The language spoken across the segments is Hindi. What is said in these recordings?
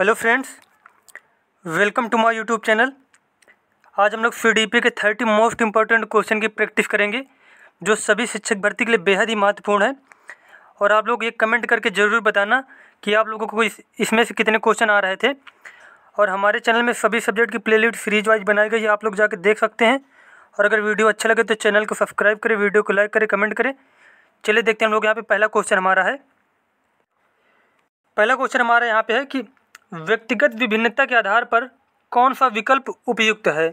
hello friends welcome to my YouTube channel आज हम लोग सी के थर्टी मोस्ट इम्पॉर्टेंट क्वेश्चन की प्रैक्टिस करेंगे जो सभी शिक्षक भर्ती के लिए बेहद ही महत्वपूर्ण है और आप लोग ये कमेंट करके ज़रूर बताना कि आप लोगों को इस इसमें से कितने क्वेश्चन आ रहे थे और हमारे चैनल में सभी सब्जेक्ट की प्ले सीरीज वाइज बनाई गई आप लोग जाके देख सकते हैं और अगर वीडियो अच्छा लगे तो चैनल को सब्सक्राइब करें वीडियो को लाइक करें कमेंट करें चलिए देखते हैं हम लोग यहाँ पर पहला क्वेश्चन हमारा है पहला क्वेश्चन हमारा यहाँ पे है कि व्यक्तिगत विभिन्नता के आधार पर कौन सा विकल्प उपयुक्त है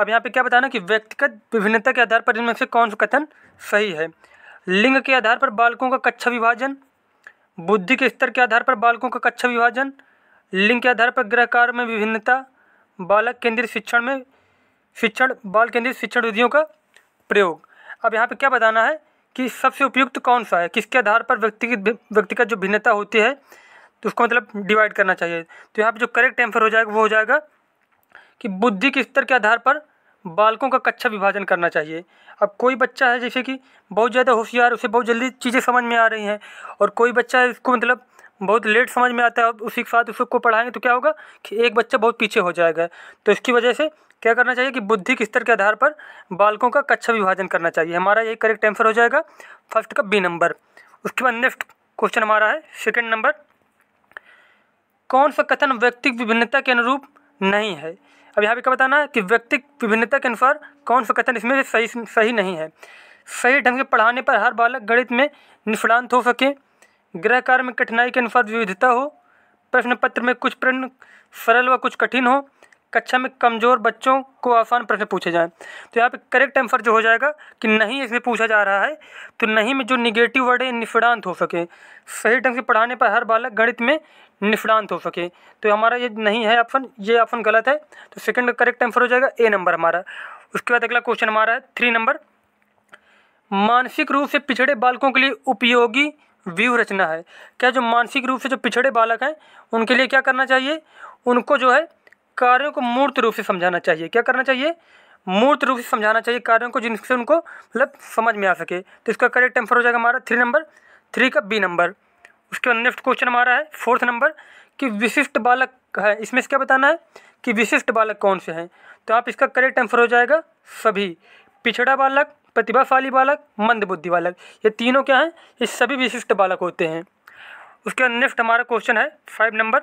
अब यहाँ पे क्या बताना कि व्यक्तिगत विभिन्नता के आधार पर इनमें से कौन सा कथन सही है लिंग के आधार पर बालकों का कक्षा विभाजन बुद्धि के स्तर के आधार पर बालकों का कक्षा विभाजन लिंग के आधार पर गृहकार कार्य में विभिन्नता बालक केंद्रित शिक्षण में शिक्षण बाल केंद्रित शिक्षण विधियों का प्रयोग अब यहाँ पे क्या बताना है कि सबसे उपयुक्त कौन सा है किसके आधार पर व्यक्तिगत व्यक्तिगत जो भिन्नता होती है तो उसको मतलब डिवाइड करना चाहिए तो यहाँ पर जो करेक्ट आंसर हो जाएगा वो हो जाएगा कि बुद्धि के स्तर के आधार पर बालकों का कक्षा विभाजन करना चाहिए अब कोई बच्चा है जैसे कि बहुत ज़्यादा होशियार उसे बहुत जल्दी चीज़ें समझ में आ रही हैं और कोई बच्चा है इसको मतलब बहुत लेट समझ में आता है और उसी के साथ उसको पढ़ाएंगे तो क्या होगा कि एक बच्चा बहुत पीछे हो जाएगा तो इसकी वजह से क्या करना चाहिए कि बुद्धि के स्तर के आधार पर बालकों का कक्षा विभाजन करना चाहिए हमारा ये करेक्ट आंसर हो जाएगा फर्स्ट का बी नंबर उसके बाद नेक्स्ट क्वेश्चन हमारा है सेकेंड नंबर कौन सा कथन व्यक्तिक विभिन्नता के अनुरूप नहीं है अब यहाँ पे क्या बताना है कि व्यक्तिक विभिन्नता के अनुसार कौन सा कथन इसमें सही सही नहीं है सही ढंग से पढ़ाने पर हर बालक गणित में निष्णांत हो सके गृह कार्य में कठिनाई के अनुसार विविधता हो प्रश्न पत्र में कुछ प्रश्न सरल व कुछ कठिन हो कक्षा में कमज़ोर बच्चों को आसान प्रश्न पूछे जाएं तो यहाँ पे करेक्ट आंसर जो हो जाएगा कि नहीं इसमें पूछा जा रहा है तो नहीं में जो निगेटिव वर्ड है निष्णांत हो सके सही ढंग से पढ़ाने पर हर बालक गणित में निष्णांत हो सके तो हमारा ये नहीं है ऑप्शन ये ऑप्शन गलत है तो सेकेंड करेक्ट आंसर हो जाएगा ए नंबर हमारा उसके बाद अगला क्वेश्चन हमारा है थ्री नंबर मानसिक रूप से पिछड़े बालकों के लिए उपयोगी व्यूह रचना है क्या जो मानसिक रूप से जो पिछड़े बालक हैं उनके लिए क्या करना चाहिए उनको जो है कार्यों को मूर्त रूप से समझाना चाहिए क्या करना चाहिए मूर्त रूप से समझाना चाहिए कार्यों को जिनसे उनको मतलब समझ में आ सके तो इसका करेक्ट आंसर हो जाएगा हमारा थ्री नंबर थ्री का बी नंबर उसके बाद नेक्स्ट क्वेश्चन हमारा है फोर्थ नंबर कि विशिष्ट बालक है इसमें से क्या बताना है कि विशिष्ट बालक कौन से हैं तो आप इसका करेक्ट आंसर हो जाएगा सभी पिछड़ा बालक प्रतिभाशाली बालक मंदबुद्धि बालक ये तीनों क्या हैं ये सभी विशिष्ट बालक होते हैं उसके बाद नेक्स्ट हमारा क्वेश्चन है फाइव नंबर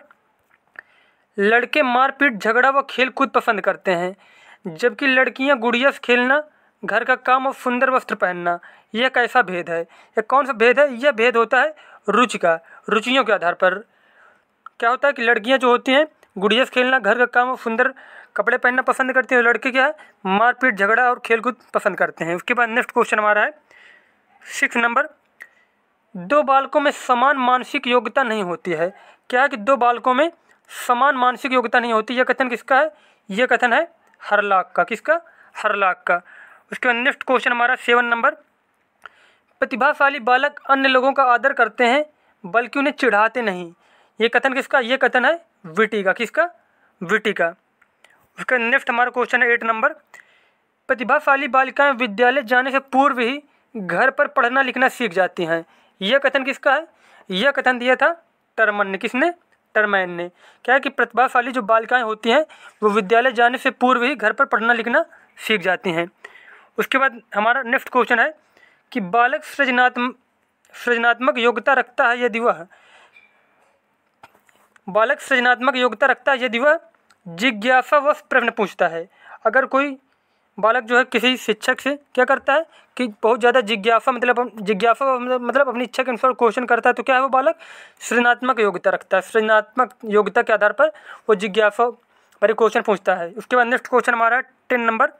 लड़के मारपीट झगड़ा व खेल कूद पसंद करते हैं जबकि लड़कियां गुड़िया से खेलना घर का काम और सुंदर वस्त्र पहनना यह कैसा भेद है यह कौन सा भेद है यह भेद होता है रुचि का रुचियों के आधार पर क्या होता है कि लड़कियां जो होती हैं गुड़िया खेलना घर का काम और सुंदर कपड़े पहनना पसंद करते हैं लड़के क्या है मारपीट झगड़ा और खेलकूद पसंद करते हैं उसके बाद नेक्स्ट क्वेश्चन हमारा है सिक्स नंबर दो बालकों में समान मानसिक योग्यता नहीं होती है क्या है कि दो बालकों में समान मानसिक योग्यता नहीं होती यह कथन किसका है यह कथन है हर लाख का किसका हर लाख का उसके बाद नेक्स्ट क्वेश्चन हमारा सेवन नंबर प्रतिभाशाली बालक अन्य लोगों का आदर करते हैं बल्कि उन्हें चिढ़ाते नहीं ये कथन किसका ये कथन है विटी का किसका विटी का उसका नेक्स्ट हमारा क्वेश्चन है एट नंबर प्रतिभाशाली बालिकाएं विद्यालय जाने से पूर्व ही घर पर पढ़ना लिखना सीख जाती हैं यह कथन किसका है यह कथन दिया था टर्मन ने किसने वॉटरमैन ने क्या कि प्रतिभाशाली जो बालिकाएं होती हैं वो विद्यालय जाने से पूर्व ही घर पर पढ़ना लिखना सीख जाती हैं उसके बाद हमारा नेक्स्ट क्वेश्चन है कि बालक सृजनात्म सृजनात्मक योग्यता रखता है यदि वह बालक सृजनात्मक योग्यता रखता है यदि वह जिज्ञासावश प्रश्न पूछता है अगर कोई बालक जो है किसी शिक्षक से क्या करता है कि बहुत ज़्यादा जिज्ञासा मतलब जिज्ञासा मतलब, मतलब अपनी इच्छा के अनुसार क्वेश्चन करता है तो क्या है वो बालक सृजनात्मक योग्यता रखता है सृजनात्मक योग्यता के आधार पर वो जिज्ञासा पर क्वेश्चन पूछता है उसके बाद नेक्स्ट क्वेश्चन हमारा है टेन नंबर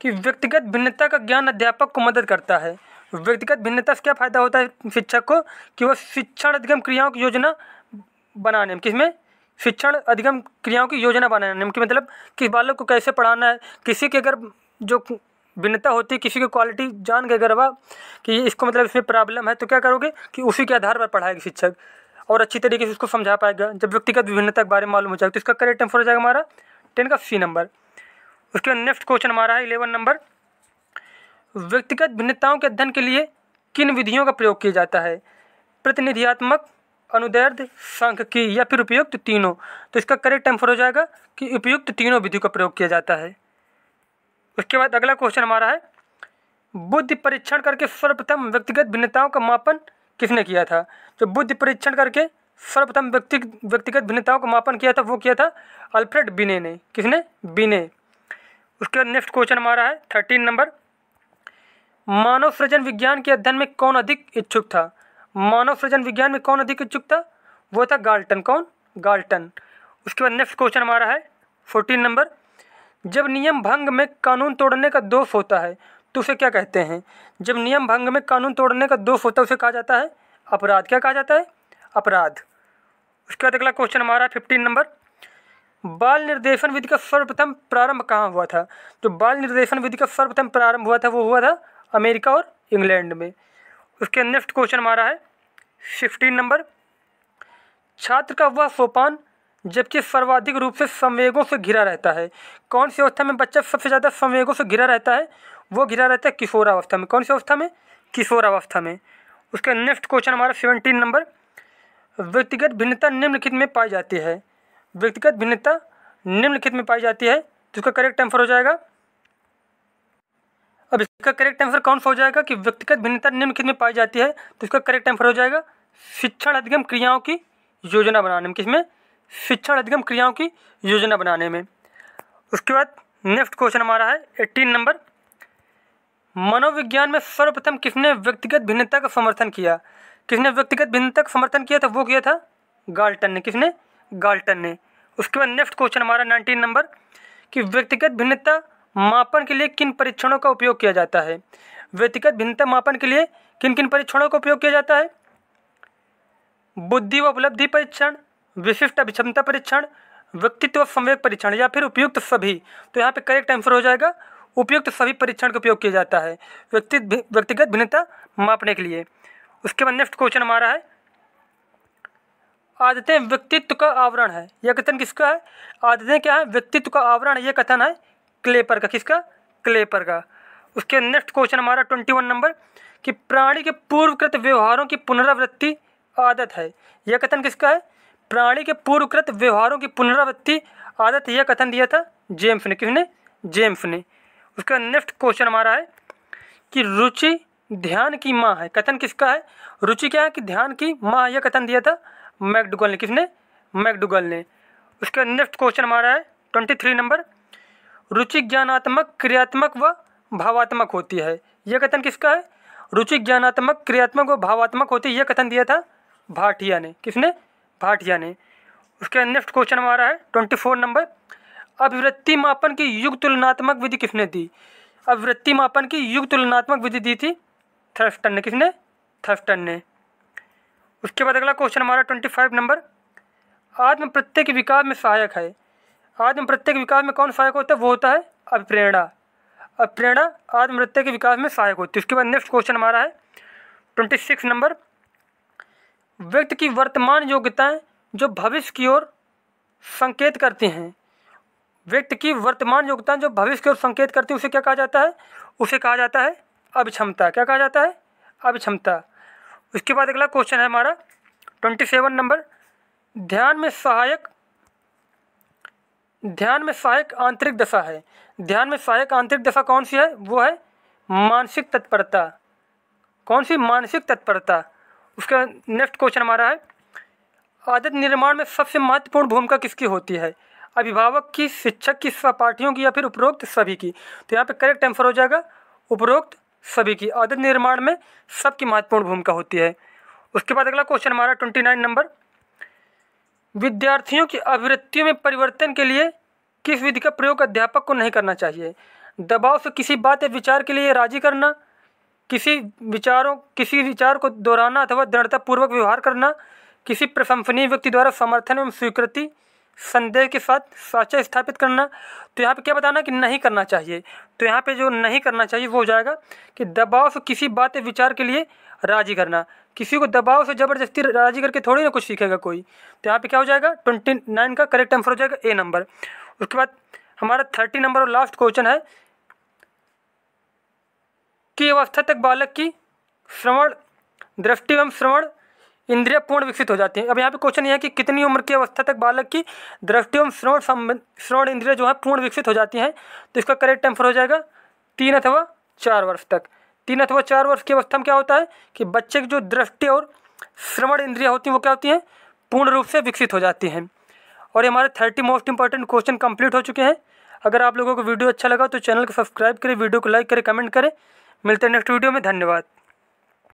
कि व्यक्तिगत भिन्नता का ज्ञान अध्यापक को मदद करता है व्यक्तिगत भिन्नता से क्या फ़ायदा होता है शिक्षक को कि वह शिक्षण अधिगम क्रियाओं की योजना बनाने में किसमें शिक्षण अधिगम क्रियाओं की योजना बनाने की मतलब कि बालक को कैसे पढ़ाना है किसी के अगर जो भिन्नता होती है किसी की क्वालिटी जान के अगर वह कि इसको मतलब इसमें प्रॉब्लम है तो क्या करोगे कि उसी के आधार पर पढ़ाएगा शिक्षक और अच्छी तरीके से उसको समझा पाएगा जब व्यक्तिगत विभिन्नता के बारे में मालूम हो जाएगा तो इसका करेक्ट आंसर हो जाएगा हमारा टेन का सी नंबर उसके बाद नेक्स्ट क्वेश्चन हमारा है इलेवन नंबर व्यक्तिगत भिन्नताओं के अध्ययन के लिए किन विधियों का प्रयोग किया जाता है प्रतिनिधियात्मक अनुदैर्ध संघ की या फिर उपयुक्त तीनों तो इसका करेक्ट आंसर हो जाएगा कि उपयुक्त तीनों विधि का प्रयोग किया जाता है उसके बाद अगला क्वेश्चन हमारा है बुद्धि परीक्षण करके सर्वप्रथम व्यक्तिगत भिन्नताओं का मापन किसने किया था जो तो बुद्धि परीक्षण करके सर्वप्रथम व्यक्ति व्यक्तिगत भिन्नताओं का मापन किया था वो किया था अल्फ्रेड बिने ने किसने बिने उसके बाद नेक्स्ट क्वेश्चन हमारा है थर्टीन नंबर मानव सृजन विज्ञान के अध्ययन में कौन अधिक इच्छुक था मानव सृजन विज्ञान में कौन अधिक इच्छुक था वो था गाल्टन कौन गाल्टन उसके बाद नेक्स्ट क्वेश्चन हमारा है फोर्टीन नंबर जब नियम भंग में कानून तोड़ने का दोष होता है तो उसे क्या कहते हैं जब नियम भंग में कानून तोड़ने का दोष होता है उसे कहा जाता है अपराध क्या कहा जाता है अपराध उसके बाद अगला क्वेश्चन हमारा फिफ्टीन नंबर बाल निर्देशन विधि का सर्वप्रथम प्रारंभ कहाँ हुआ था जो तो बाल निर्देशन विधि का सर्वप्रथम प्रारंभ हुआ था वो हुआ था अमेरिका और इंग्लैंड में उसके नेक्स्ट क्वेश्चन हमारा है फिफ्टीन नंबर छात्र का वह सोपान जबकि सर्वाधिक रूप से संवेगों से घिरा रहता है कौन सी अवस्था में बच्चा सबसे ज़्यादा संवेगों से घिरा रहता है वो घिरा रहता है किशोरावस्था में कौन सी अवस्था में किशोरावस्था में उसके नेक्स्ट क्वेश्चन हमारा सेवनटीन नंबर व्यक्तिगत भिन्नता निम्नलिखित में पाई जाती है व्यक्तिगत भिन्नता निम्नलिखित में पाई जाती है तो उसका करेक्ट आंसर हो जाएगा अब इसका करेक्ट आंसर कौन सा हो जाएगा कि व्यक्तिगत भिन्नता निम्नलिखित में पाई जाती है तो इसका करेक्ट आंसर हो जाएगा शिक्षण अधिगम क्रियाओं की योजना बनाने में किसमें शिक्षण अधिगम क्रियाओं की योजना बनाने में उसके बाद नेक्स्ट क्वेश्चन हमारा है एट्टीन नंबर मनोविज्ञान में सर्वप्रथम किसने व्यक्तिगत भिन्नता का समर्थन किया किसने व्यक्तिगत भिन्नता का समर्थन किया था वो किया था गाल्टन ने किसने गाल्टन ने उसके बाद नेक्स्ट क्वेश्चन हमारा नाइनटीन नंबर कि व्यक्तिगत भिन्नता मापन के लिए किन परीक्षणों का उपयोग किया जाता है व्यक्तिगत भिन्नता मापन के लिए किन किन परीक्षणों का उपयोग किया जाता है बुद्धि व उपलब्धि परीक्षण विशिष्ट अभिक्षमता परीक्षण व्यक्तित्व संवेद परीक्षण या फिर उपयुक्त सभी तो यहाँ पे करेक्ट आंसर हो जाएगा उपयुक्त सभी परीक्षण का उपयोग किया जाता है व्यक्ति व्यक्तिगत भिन्नता मापने के लिए उसके बाद नेक्स्ट क्वेश्चन हमारा है आदतें व्यक्तित्व का आवरण है यह कथन किसका है आदतें क्या है व्यक्तित्व का आवरण यह कथन है क्लेपर का किसका क्लेपर का उसके नेक्स्ट क्वेश्चन हमारा ट्वेंटी वन नंबर कि प्राणी के पूर्वकृत व्यवहारों की पुनरावृत्ति आदत है यह कथन किसका है प्राणी के पूर्वकृत व्यवहारों की पुनरावृत्ति आदत यह कथन दिया था जेम्स ने किसने जेम्स ने उसका नेक्स्ट क्वेश्चन हमारा है कि रुचि ध्यान की माँ है कथन किसका है रुचि क्या है कि ध्यान की माँ यह कथन दिया था मैकडुगल ने किसने मैकडुगल ने उसका नेक्स्ट क्वेश्चन हमारा है ट्वेंटी थ्री नंबर रुचि ज्ञानात्मक क्रियात्मक व भावात्मक होती है यह कथन किसका है रुचि ज्ञानात्मक क्रियात्मक व भावात्मक होती है यह कथन दिया था भाटिया ने किसने भाटिया ने उसके नेक्स्ट क्वेश्चन हमारा है ट्वेंटी फोर नंबर अभिवृत्ति मापन की युग तुलनात्मक विधि किसने दी अभिवृत्ति मापन की युग तुलनात्मक विधि दी थी थर्स्टन ने किसने थर्स्टन ने उसके बाद अगला क्वेश्चन हमारा ट्वेंटी फाइव नंबर आत्म प्रत्यय के विकास में सहायक है आत्म प्रत्यय के विकास में कौन सहायक होता है वो होता है अभिप्रेरणा अभिप्रेरणा आत्म प्रत्यय के विकास में सहायक होती है उसके बाद नेक्स्ट क्वेश्चन हमारा है ट्वेंटी सिक्स नंबर व्यक्ति की वर्तमान योग्यताएं जो भविष्य की ओर संकेत करती हैं व्यक्ति की वर्तमान योग्यताएं जो भविष्य की ओर संकेत करती हैं उसे क्या कहा जाता है उसे कहा जाता है अभिक्षमता क्या कहा जाता है अभिक्षमता उसके बाद अगला क्वेश्चन है हमारा ट्वेंटी सेवन नंबर ध्यान में सहायक ध्यान में सहायक आंतरिक दशा है ध्यान में सहायक आंतरिक दशा कौन सी है वो है मानसिक तत्परता कौन सी मानसिक तत्परता उसका नेक्स्ट क्वेश्चन हमारा है आदत निर्माण में सबसे महत्वपूर्ण भूमिका किसकी होती है अभिभावक की शिक्षक की सहपाठियों की या फिर उपरोक्त सभी की तो यहाँ पे करेक्ट आंसर हो जाएगा उपरोक्त सभी की आदत निर्माण में सबकी महत्वपूर्ण भूमिका होती है उसके बाद अगला क्वेश्चन हमारा ट्वेंटी नाइन नंबर विद्यार्थियों की अभिवृत्तियों में परिवर्तन के लिए किस विधि का प्रयोग अध्यापक को नहीं करना चाहिए दबाव से किसी बात या विचार के लिए राजी करना किसी विचारों किसी विचार को दोहराना अथवा दृढ़तापूर्वक व्यवहार करना किसी प्रशंसनीय व्यक्ति द्वारा समर्थन एवं स्वीकृति संदेह के साथ साचा स्थापित करना तो यहाँ पे क्या बताना कि नहीं करना चाहिए तो यहाँ पे जो नहीं करना चाहिए वो हो जाएगा कि दबाव से किसी बात या विचार के लिए राजी करना किसी को दबाव से ज़बरदस्ती राजी करके थोड़ी ना कुछ सीखेगा कोई तो यहाँ पे क्या हो जाएगा ट्वेंटी नाइन का करेक्ट आंसर हो जाएगा ए नंबर उसके बाद हमारा थर्टी नंबर और लास्ट क्वेश्चन है की अवस्था तक बालक की श्रवण दृष्टि एवं श्रवण इंद्रिया पूर्ण विकसित हो जाती है अब यहाँ पे क्वेश्चन ये है कि कितनी उम्र की अवस्था तक बालक की दृष्टि एवं श्रवण संबंध श्रवण इंद्रिया जो है पूर्ण विकसित हो जाती हैं तो इसका करेक्ट आंसर हो जाएगा तीन अथवा चार वर्ष तक तीन अथवा चार वर्ष की अवस्था में क्या होता है कि बच्चे की जो दृष्टि और श्रवण इंद्रिया होती हैं वो क्या होती हैं पूर्ण रूप से विकसित हो जाती हैं और ये हमारे thirty most important question complete हो चुके हैं अगर आप लोगों को वीडियो अच्छा लगा तो चैनल को सब्सक्राइब करें वीडियो को लाइक करें कमेंट करें मिलते हैं नेक्स्ट वीडियो में धन्यवाद